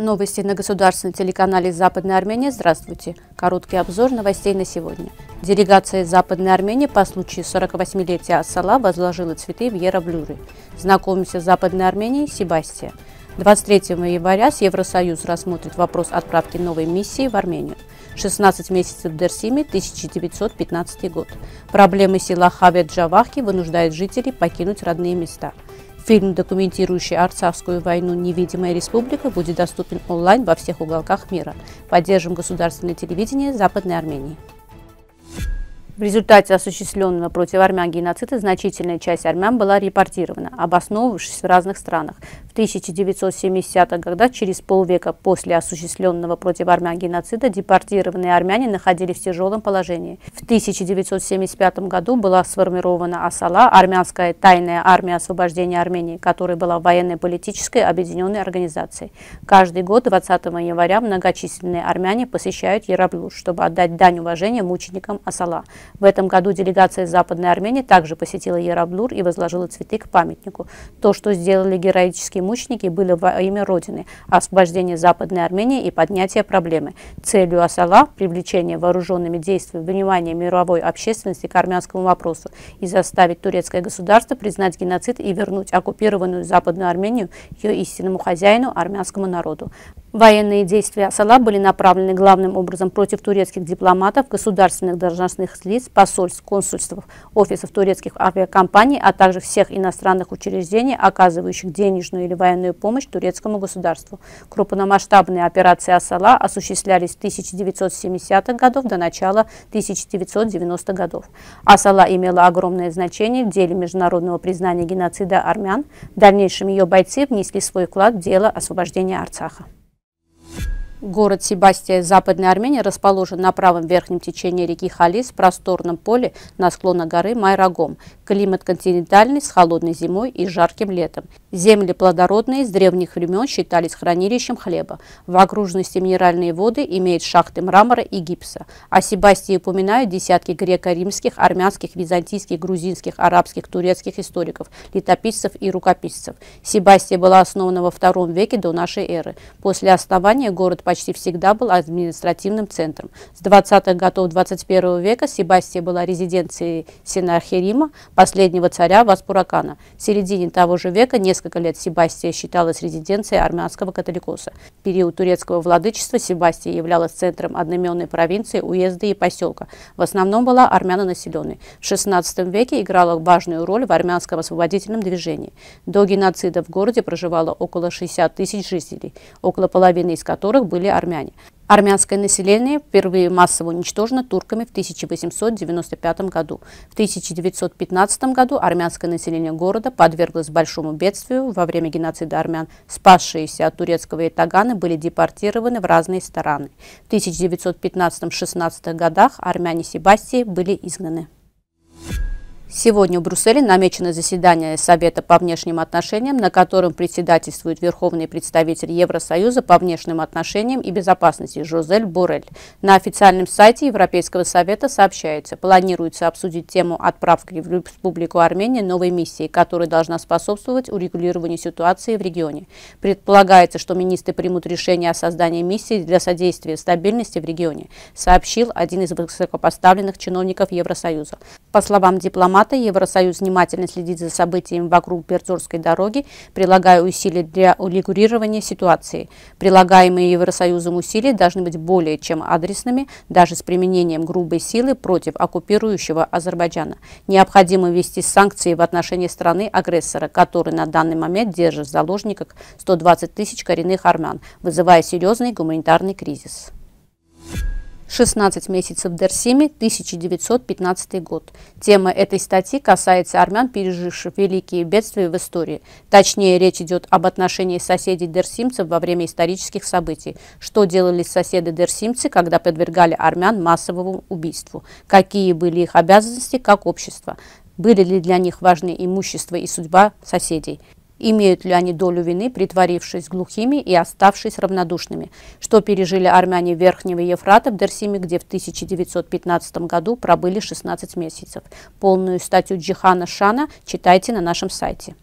Новости на государственном телеканале «Западная Армения». Здравствуйте. Короткий обзор новостей на сегодня. Делегация Западной Армении по случаю 48-летия Ассала возложила цветы в Ераблюре. Знакомимся с Западной Арменией Себастья. 23 января Евросоюз рассмотрит вопрос отправки новой миссии в Армению. 16 месяцев в Дерсиме, 1915 год. Проблемы села Хавет-Джавахи вынуждают жителей покинуть родные места – Фильм, документирующий Арцахскую войну «Невидимая республика», будет доступен онлайн во всех уголках мира. Поддержим государственное телевидение Западной Армении. В результате осуществленного против армян геноцида значительная часть армян была репортирована, обосновавшись в разных странах, в 1970-х годах, через полвека после осуществленного против армян геноцида, депортированные армяне находились в тяжелом положении. В 1975 году была сформирована АСАЛА, армянская тайная армия освобождения Армении, которая была военно-политической объединенной организацией. Каждый год 20 января многочисленные армяне посещают Яраблуш, чтобы отдать дань уважения мученикам Асала. В этом году делегация Западной Армении также посетила Яраблур и возложила цветы к памятнику. То, что сделали героические армянские мученики были во имя Родины, освобождение Западной Армении и поднятие проблемы. Целью Асала – привлечение вооруженными действиями внимания мировой общественности к армянскому вопросу и заставить турецкое государство признать геноцид и вернуть оккупированную Западную Армению ее истинному хозяину, армянскому народу. Военные действия Асала были направлены главным образом против турецких дипломатов, государственных должностных лиц, посольств, консульств, офисов турецких авиакомпаний, а также всех иностранных учреждений, оказывающих денежную или военную помощь турецкому государству. Крупномасштабные операции Асала осуществлялись с 1970-х годов до начала 1990-х годов. Асала имела огромное значение в деле международного признания геноцида армян. В дальнейшем ее бойцы внесли свой вклад в дело освобождения Арцаха. Город Себастья, Западная Армения, расположен на правом верхнем течении реки Халис в просторном поле на склонах горы Майрагом. Климат континентальный с холодной зимой и жарким летом. Земли плодородные с древних времен считались хранилищем хлеба. В окружности минеральные воды имеют шахты мрамора и гипса. О Себастье упоминают десятки греко-римских, армянских, византийских, грузинских, арабских, турецких историков, летописцев и рукописцев. Себастья была основана во II веке до нашей эры. После основания город почти всегда был административным центром. С 20-х годов 21 века Себастья была резиденцией Синархирима, последнего царя Васпуракана. В середине того же века несколько лет Себастья считалась резиденцией армянского католикоса. В период турецкого владычества Себастья являлась центром одноименной провинции, уезда и поселка. В основном была армяно-населенной. В 16 веке играла важную роль в армянском освободительном движении. До геноцида в городе проживало около 60 тысяч жителей, около половины из которых были были армяне. Армянское население впервые массово уничтожено турками в 1895 году. В 1915 году армянское население города подверглось большому бедствию во время геноцида армян. Спасшиеся от турецкого итагана были депортированы в разные страны. В 1915-16 годах армяне Себастии были изгнаны. Сегодня в Брюсселе намечено заседание Совета по внешним отношениям, на котором председательствует верховный представитель Евросоюза по внешним отношениям и безопасности Жозель Борель. На официальном сайте Европейского совета сообщается, планируется обсудить тему отправки в Республику Армения новой миссии, которая должна способствовать урегулированию ситуации в регионе. Предполагается, что министры примут решение о создании миссии для содействия стабильности в регионе, сообщил один из высокопоставленных чиновников Евросоюза. По словам дипломата, формата. Евросоюз внимательно следит за событиями вокруг Бердзорской дороги, прилагая усилия для урегулирования ситуации. Прилагаемые Евросоюзом усилия должны быть более чем адресными, даже с применением грубой силы против оккупирующего Азербайджана. Необходимо ввести санкции в отношении страны-агрессора, который на данный момент держит в заложниках 120 тысяч коренных армян, вызывая серьезный гуманитарный кризис. 16 месяцев Дерсими, 1915 год. Тема этой статьи касается армян, переживших великие бедствия в истории. Точнее, речь идет об отношении соседей дерсимцев во время исторических событий. Что делали соседы дерсимцы, когда подвергали армян массовому убийству? Какие были их обязанности как общества? Были ли для них важны имущество и судьба соседей? имеют ли они долю вины, притворившись глухими и оставшись равнодушными, что пережили армяне Верхнего Ефрата в Дерсиме, где в 1915 году пробыли 16 месяцев. Полную статью Джихана Шана читайте на нашем сайте.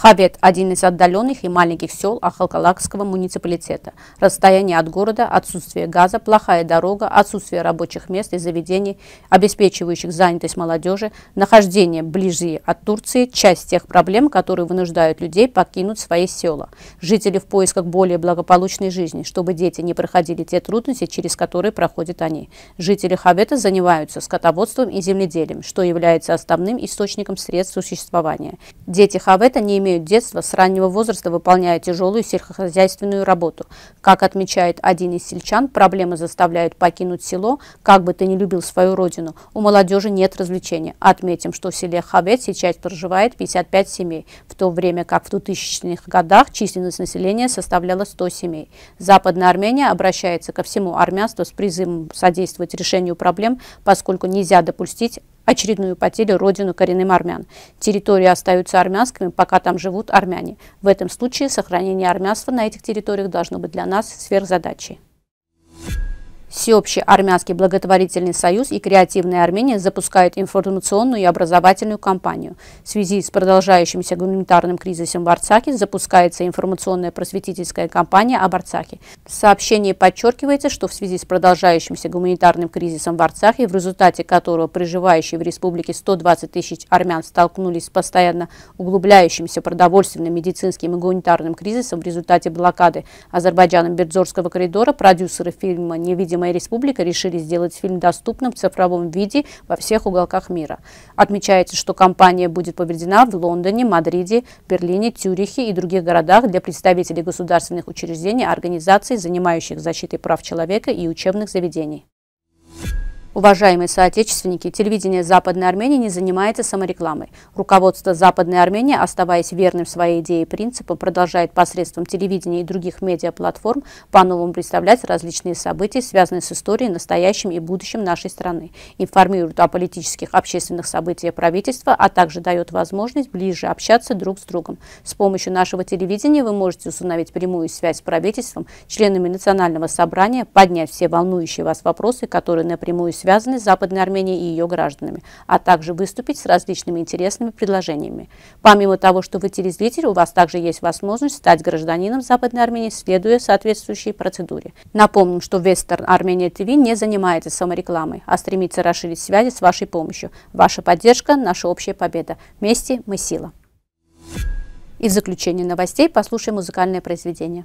Хавет – один из отдаленных и маленьких сел Ахалкалакского муниципалитета. Расстояние от города, отсутствие газа, плохая дорога, отсутствие рабочих мест и заведений, обеспечивающих занятость молодежи, нахождение ближе от Турции – часть тех проблем, которые вынуждают людей покинуть свои села. Жители в поисках более благополучной жизни, чтобы дети не проходили те трудности, через которые проходят они. Жители Хавета занимаются скотоводством и земледелием, что является основным источником средств существования. Дети Хавета не имеют имеют детство, с раннего возраста выполняя тяжелую сельскохозяйственную работу. Как отмечает один из сельчан, проблемы заставляют покинуть село, как бы ты ни любил свою родину. У молодежи нет развлечения. Отметим, что в селе Хавет сейчас проживает 55 семей, в то время как в 2000-х годах численность населения составляла 100 семей. Западная Армения обращается ко всему армянству с призывом содействовать решению проблем, поскольку нельзя допустить очередную потерю родину коренным армян. Территории остаются армянскими, пока там живут армяне. В этом случае сохранение армянства на этих территориях должно быть для нас сверхзадачей. Всеобщий армянский благотворительный союз и «Креативная Армения» запускают информационную и образовательную кампанию. В связи с продолжающимся гуманитарным кризисом в Арцахе запускается информационная просветительская кампания об Арцахе. В сообщении подчеркивается, что в связи с продолжающимся гуманитарным кризисом в Арцахе, в результате которого проживающие в республике 120 тысяч армян столкнулись с постоянно углубляющимся продовольственным, медицинским и гуманитарным кризисом в результате блокады Азербайджаном Бердзорского коридора, продюсеры фильма «Невидимый «Моя республика» решили сделать фильм доступным в цифровом виде во всех уголках мира. Отмечается, что компания будет поведена в Лондоне, Мадриде, Берлине, Тюрихе и других городах для представителей государственных учреждений, организаций, занимающих защитой прав человека и учебных заведений. Уважаемые соотечественники, телевидение Западной Армении не занимается саморекламой. Руководство Западной Армении, оставаясь верным своей идее и принципам, продолжает посредством телевидения и других медиаплатформ по-новому представлять различные события, связанные с историей, настоящим и будущим нашей страны. Информирует о политических, общественных событиях правительства, а также дает возможность ближе общаться друг с другом. С помощью нашего телевидения вы можете установить прямую связь с правительством, членами Национального собрания, поднять все волнующие вас вопросы, которые напрямую связанной с Западной Арменией и ее гражданами, а также выступить с различными интересными предложениями. Помимо того, что вы телезритель, у вас также есть возможность стать гражданином Западной Армении, следуя соответствующей процедуре. Напомним, что Western Armenia TV не занимается саморекламой, а стремится расширить связи с вашей помощью. Ваша поддержка – наша общая победа. Вместе мы сила. И в заключение новостей послушаем музыкальное произведение.